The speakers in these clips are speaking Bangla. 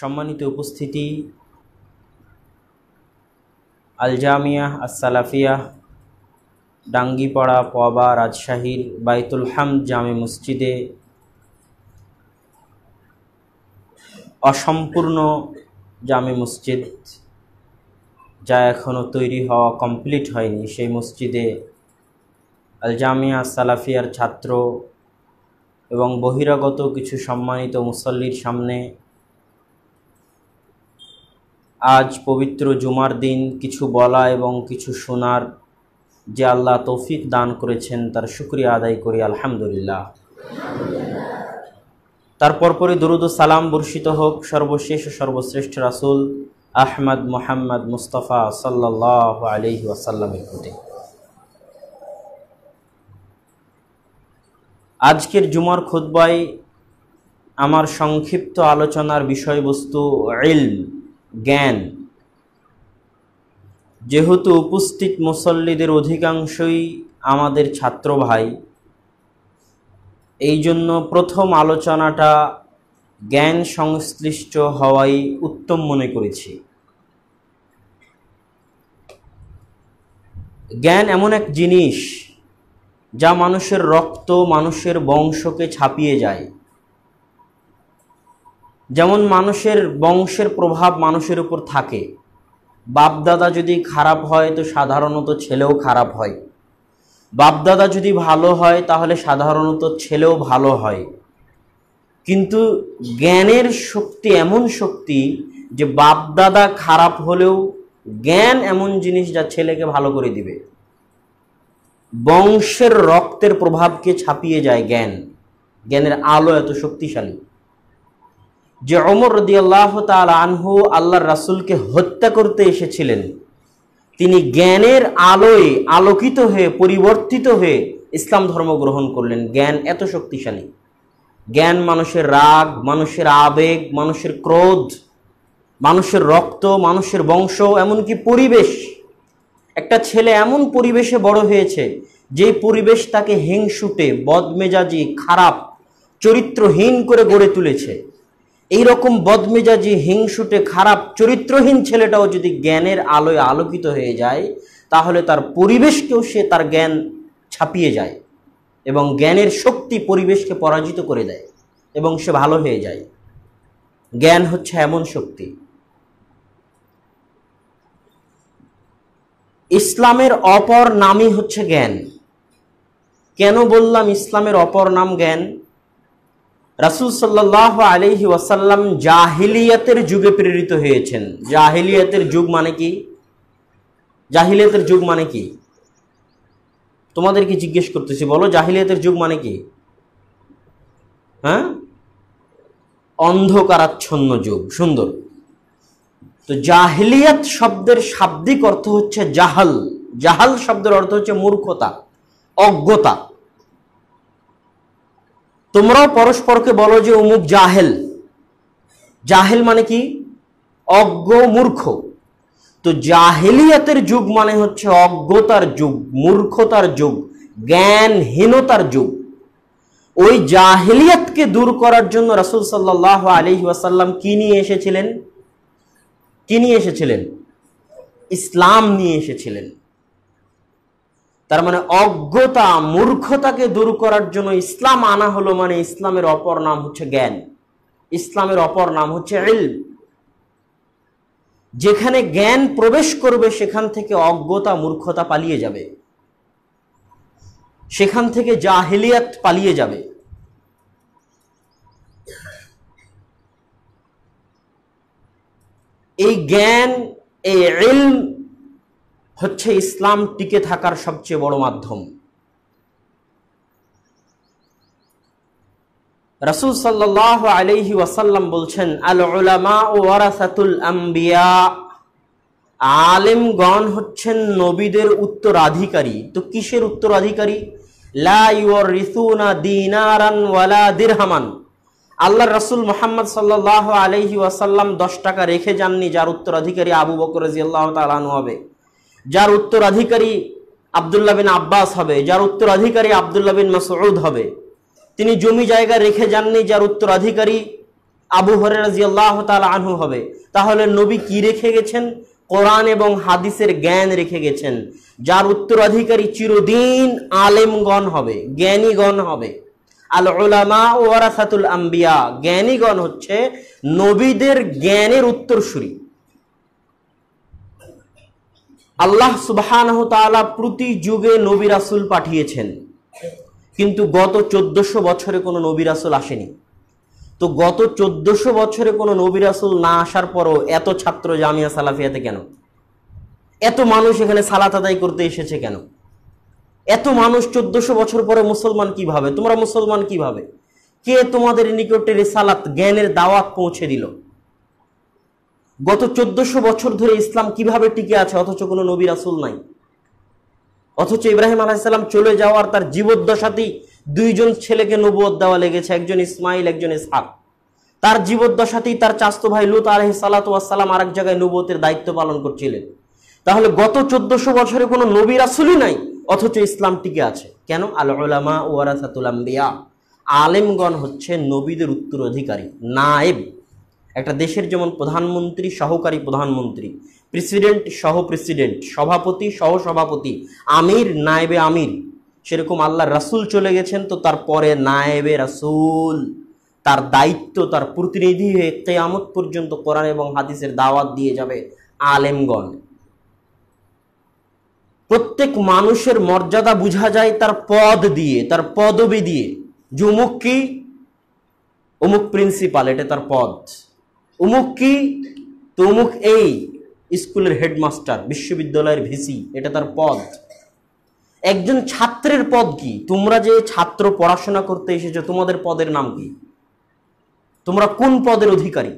সম্মানিত উপস্থিতি আল জামিয়া আসসালাফিয়া ডাঙ্গিপাড়া পাবা রাজশাহীর বাইতুল হাম জামে মসজিদে অসম্পূর্ণ জামে মসজিদ যা এখনও তৈরি হওয়া কমপ্লিট হয়নি সেই মসজিদে আল জামিয়া সালাফিয়ার ছাত্র এবং বহিরাগত কিছু সম্মানিত মুসল্লির সামনে আজ পবিত্র জুমার দিন কিছু বলা এবং কিছু শোনার যে আল্লাহ তৌফিক দান করেছেন তার শুক্রিয়া আদায় করি আলহামদুলিল্লাহ তারপর পরপরই দুরুদ সালাম বর্ষিত হোক সর্বশেষ ও সর্বশ্রেষ্ঠ রাসুল আহমদ মোহাম্মদ মুস্তফা সাল্লাহ আলহি ওয়াসাল্লামের প্রতি আজকের জুমার খুদ্বায় আমার সংক্ষিপ্ত আলোচনার বিষয়বস্তু ইলম জ্ঞান যেহেতু উপস্থিত মুসল্লিদের অধিকাংশই আমাদের ছাত্র ভাই এই জন্য প্রথম আলোচনাটা জ্ঞান সংশ্লিষ্ট হওয়াই উত্তম মনে করেছি জ্ঞান এমন এক জিনিস যা মানুষের রক্ত মানুষের বংশকে ছাপিয়ে যায় যেমন মানুষের বংশের প্রভাব মানুষের উপর থাকে বাপদাদা যদি খারাপ হয় তো সাধারণত ছেলেও খারাপ হয় বাপদাদা যদি ভালো হয় তাহলে সাধারণত ছেলেও ভালো হয় কিন্তু জ্ঞানের শক্তি এমন শক্তি যে বাপদাদা খারাপ হলেও জ্ঞান এমন জিনিস যা ছেলেকে ভালো করে দিবে বংশের রক্তের প্রভাবকে ছাপিয়ে যায় জ্ঞান জ্ঞানের আলো এত শক্তিশালী যে অমর রদিয়াল্লাহ তাল আনহু আল্লাহর রাসুলকে হত্যা করতে এসেছিলেন তিনি জ্ঞানের আলোয় আলোকিত হয়ে পরিবর্তিত হয়ে ইসলাম ধর্ম গ্রহণ করলেন জ্ঞান এত শক্তিশালী জ্ঞান মানুষের রাগ মানুষের আবেগ মানুষের ক্রোধ মানুষের রক্ত মানুষের বংশ এমনকি পরিবেশ একটা ছেলে এমন পরিবেশে বড় হয়েছে যে পরিবেশ তাকে হিংসুটে বদমেজাজি খারাপ চরিত্রহীন করে গড়ে তুলেছে এইরকম বদমেজাজি হিংসুটে খারাপ চরিত্রহীন ছেলেটাও যদি জ্ঞানের আলোয় আলোকিত হয়ে যায় তাহলে তার পরিবেশকেও সে তার জ্ঞান ছাপিয়ে যায় এবং জ্ঞানের শক্তি পরিবেশকে পরাজিত করে দেয় এবং সে ভালো হয়ে যায় জ্ঞান হচ্ছে এমন শক্তি ইসলামের অপর নামই হচ্ছে জ্ঞান কেন বললাম ইসলামের অপর নাম জ্ঞান রাসুল সাল্লাহ আলহি ওয়াসাল্লাম জাহিলিয়াতের যুগে প্রেরিত হয়েছেন জাহিলিয়াতের যুগ মানে কি জাহিলিয়াতের যুগ মানে কি তোমাদেরকে জিজ্ঞেস করতেছি বলো জাহিলিয়াতের যুগ মানে কি হ্যাঁ অন্ধকারাচ্ছন্ন যুগ সুন্দর তো জাহিলিয়াত শব্দের শাব্দিক অর্থ হচ্ছে জাহাল জাহাল শব্দের অর্থ হচ্ছে মূর্খতা অজ্ঞতা তোমরাও পরস্পরকে বলো যে অমুক জাহেল জাহেল মানে কি অজ্ঞ মূর্খ তো জাহেলিয়াতের যুগ মানে হচ্ছে অজ্ঞতার যুগ মূর্খতার যুগ জ্ঞানহীনতার যুগ ওই জাহেলিয়াতকে দূর করার জন্য রাসুল সাল্লাহ আলি ওয়াসাল্লাম কি নিয়ে এসেছিলেন কি নিয়ে এসেছিলেন ইসলাম নিয়ে এসেছিলেন তার মানে অজ্ঞতা মূর্খতাকে দূর করার জন্য ইসলাম আনা হলো মানে ইসলামের অপর নাম হচ্ছে জ্ঞান ইসলামের অপর নাম হচ্ছে ইলম যেখানে জ্ঞান প্রবেশ করবে সেখান থেকে অজ্ঞতা মূর্খতা পালিয়ে যাবে সেখান থেকে জাহিলিয়াত পালিয়ে যাবে এই জ্ঞান এই ইলম হচ্ছে ইসলাম টিকে থাকার সবচেয়ে বড় মাধ্যম রসুল সাল্লাহ আলহি ওয়াসাল্লাম বলছেন আল ওলামা ওয়ারাসাতুল আম্বিয়া আলেমগণ হচ্ছেন নবীদের উত্তরাধিকারী তো কিসের উত্তরাধিকারী লা ওয়ালা আল্লাহ রসুল মোহাম্মদ সাল্লাহ আলহি ওয়াসাল্লাম দশ টাকা রেখে যাননি যার উত্তরাধিকারী আবু বকর আল্লাহ তালানু হবে যার উত্তরাধিকারী আবদুল্লাহ বিন আব্বাস হবে যার উত্তরাধিকারী আবদুল্লাহ বিন মাসউদ হবে তিনি জমি জায়গা রেখে যাননি যার উত্তরাধিকারী আবু হরে রাজিয়াল্লাহ তাল আনহু হবে তাহলে নবী কি রেখে গেছেন কোরআন এবং হাদিসের জ্ঞান রেখে গেছেন যার উত্তরাধিকারী চিরদিন আলেমগণ হবে জ্ঞানীগণ হবে আল ওলামা ওয়ারাসাতুল আম্বিয়া জ্ঞানীগণ হচ্ছে নবীদের জ্ঞানের উত্তরসূরি আল্লাহ সুবাহানহ প্রতি যুগে নবী রাসুল পাঠিয়েছেন কিন্তু গত চোদ্দশো বছরে কোনো নবী রাসুল আসেনি তো গত চোদ্দশো বছরে কোনো নবী রাসুল না আসার পরও এত ছাত্র জামিয়া সালাফিয়াতে কেন এত মানুষ এখানে সালাত আদায় করতে এসেছে কেন এত মানুষ চোদ্দশো বছর পরে মুসলমান কিভাবে তোমরা মুসলমান কিভাবে কে তোমাদের নিকটের সালাত জ্ঞানের দাওয়াত পৌঁছে দিল গত চোদ্দশো বছর ধরে ইসলাম কিভাবে টিকে আছে অথচ কোনো নবীর আসুল নাই অথচ ইব্রাহিম আলাহিসাল্লাম চলে যাওয়ার তার জীবদ্দশাতেই দুইজন ছেলেকে নবদ দেওয়া লেগেছে একজন ইসমাইল একজন ইসহাক তার জীবদ্দশাতেই তার চাস্ত ভাই লুত আলহি সালাতাম আরেক জায়গায় নবুয়তের দায়িত্ব পালন করছিলেন তাহলে গত চোদ্দশো বছরে কোনো নবীর আসুলই নাই অথচ ইসলাম টিকে আছে কেন আল ওলামা ওয়ারাসাতুল আলেমগণ হচ্ছে নবীদের উত্তরাধিকারী নায়েব একটা দেশের যেমন প্রধানমন্ত্রী সহকারী প্রধানমন্ত্রী প্রেসিডেন্ট সহ প্রেসিডেন্ট সভাপতি সহ সভাপতি আমির নায়েবে আমির সেরকম আল্লাহ রাসুল চলে গেছেন তো তারপরে নায়েবে রাসুল তার দায়িত্ব তার প্রতিনিধি হয়ে কেয়ামত পর্যন্ত কোরআন এবং হাদিসের দাওয়াত দিয়ে যাবে আলেমগণ প্রত্যেক মানুষের মর্যাদা বোঝা যায় তার পদ দিয়ে তার পদবি দিয়ে যুমুক কি অমুক প্রিন্সিপাল এটা তার পদ উমুক কি তমুক এই স্কুলের হেডমাস্টার বিশ্ববিদ্যালয়ের ভিসি এটা তার পদ একজন ছাত্রের পদ কি তোমরা যে ছাত্র পড়াশোনা করতে এসেছো তোমাদের পদের নাম কি তোমরা কোন পদের অধিকারী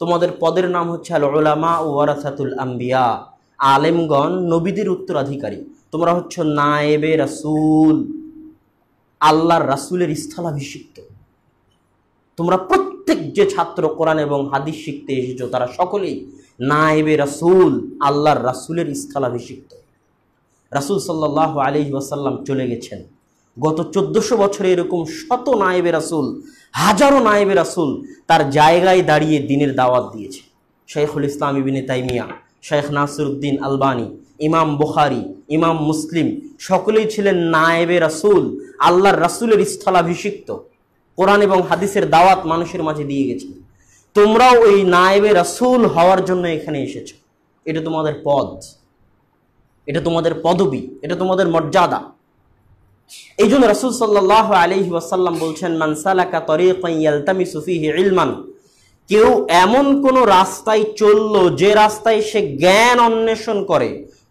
তোমাদের পদের নাম হচ্ছে আলামা ওয়ারাসাতুল আম্বিয়া আলেমগণ নবীদের উত্তরাধিকারী তোমরা হচ্ছে নায়েবে রাসুল আল্লাহর রাসুলের স্থলাভিষিক্ত তোমরা প্রত্যেক প্রত্যেক যে ছাত্র কোরআন এবং হাদিস শিখতে এসেছ তারা সকলেই নায়েবে রাসুল আল্লাহর রাসুলের স্থলাভিষিক্ত রাসুল সাল্লাহ আলি ওয়াসাল্লাম চলে গেছেন গত চোদ্দশো বছরে এরকম শত নায়েবের রাসুল হাজারো নায়েবের রাসুল তার জায়গায় দাঁড়িয়ে দিনের দাওয়াত দিয়েছে শেখুল ইসলাম ইবিনে তাইমিয়া শেখ উদ্দিন আলবানি ইমাম বুখারি ইমাম মুসলিম সকলেই ছিলেন নায়েবে রাসুল আল্লাহর রাসুলের স্থলাভিষিক্ত কোরআন এবং হাদিসের দাওয়াত মানুষের মাঝে দিয়ে গেছে তোমরাও ওই নায়েবে রাসুল হওয়ার জন্য এখানে এসেছ এটা তোমাদের পদ এটা তোমাদের পদবি এটা তোমাদের মর্যাদা এই জন্য রাসুল সাল্লাহ আলি ওয়াসাল্লাম বলছেন মানসালাকা তরিকামি সুফিহি ইলমান কেউ এমন কোন রাস্তায় চলল যে রাস্তায় সে জ্ঞান অন্বেষণ করে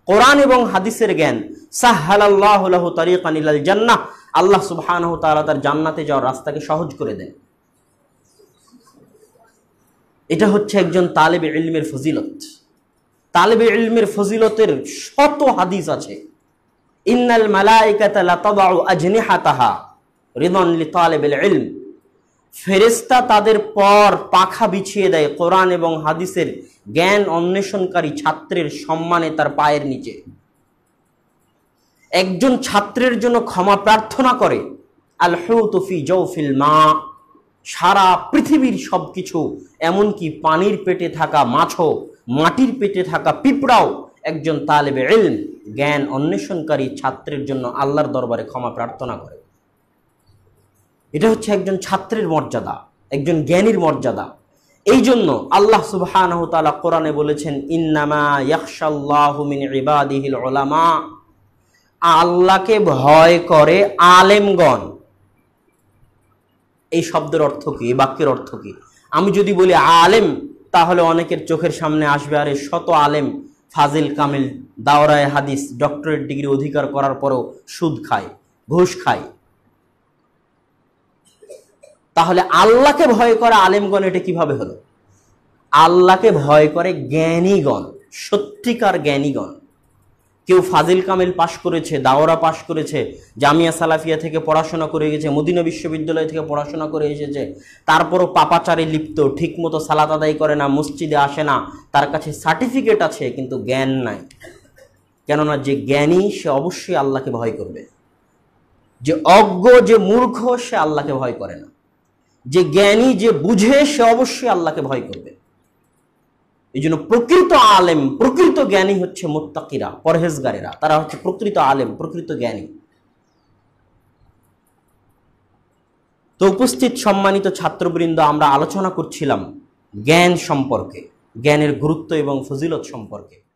কোরআন এবং হাদিসের জ্ঞান সাহালাল্লাহ তরিকানিল জান্নাহ আল্লাহ সুবহানাহু তাআলা তার জান্নাতে যাওয়ার রাস্তাকে সহজ করে দেন এটা হচ্ছে একজন তালেবে ইলমের ফজিলত তালেবে ইলমের ফজিলতের শত হাদিস আছে ইন্নাল মালাইকাতা লাতাবাউ আজনিহাতাহা রিদন লি তালেবিল ইলম ফেরেস্তা তাদের পর পাখা বিছিয়ে দেয় কোরআন এবং হাদিসের জ্ঞান অন্বেষণকারী ছাত্রের সম্মানে তার পায়ের নিচে একজন ছাত্রের জন্য ক্ষমা প্রার্থনা করে আল হেউতফি জৌফিল মা সারা পৃথিবীর সব কিছু এমনকি পানির পেটে থাকা মাছও মাটির পেটে থাকা পিঁপড়াও একজন তালেবে এল জ্ঞান অন্বেষণকারী ছাত্রের জন্য আল্লাহর দরবারে ক্ষমা প্রার্থনা করে এটা হচ্ছে একজন ছাত্রের মর্যাদা একজন জ্ঞানীর মর্যাদা এই জন্য আল্লাহ সুবাহ কোরআনে বলেছেন ইন্নামা ইয়াকশাল্লাহ মিন ইবাদিহিল ওলামা আল্লাহকে ভয় করে আলেমগণ এই শব্দের অর্থ কি এই বাক্যের অর্থ কি আমি যদি বলি আলেম তাহলে অনেকের চোখের সামনে আসবে আরে শত আলেম ফাজিল কামিল দাওরায় হাদিস ডক্টরেট ডিগ্রি অধিকার করার পরও সুদ খায় ঘুষ খায় তাহলে আল্লাহকে ভয় করে আলেমগণ এটা কিভাবে হলো আল্লাহকে ভয় করে জ্ঞানীগণ সত্যিকার জ্ঞানীগণ কেউ ফাজিল কামেল পাশ করেছে দাওরা পাশ করেছে জামিয়া সালাফিয়া থেকে পড়াশোনা করে গেছে মদিনা বিশ্ববিদ্যালয় থেকে পড়াশোনা করে এসেছে তারপরও পাপাচারে লিপ্ত ঠিকমতো সালাত আদায় করে না মসজিদে আসে না তার কাছে সার্টিফিকেট আছে কিন্তু জ্ঞান নাই কেননা যে জ্ঞানী সে অবশ্যই আল্লাহকে ভয় করবে যে অজ্ঞ যে মূর্খ সে আল্লাহকে ভয় করে না যে জ্ঞানী যে বুঝে সে অবশ্যই আল্লাহকে ভয় করবে এই জন্য প্রকৃত আলেম প্রকৃত জ্ঞানী হচ্ছে মোত্তাকিরা পরহেজগারেরা তারা হচ্ছে প্রকৃত আলেম প্রকৃত জ্ঞানী তো উপস্থিত সম্মানিত ছাত্রবৃন্দ আমরা আলোচনা করছিলাম জ্ঞান সম্পর্কে জ্ঞানের গুরুত্ব এবং ফজিলত সম্পর্কে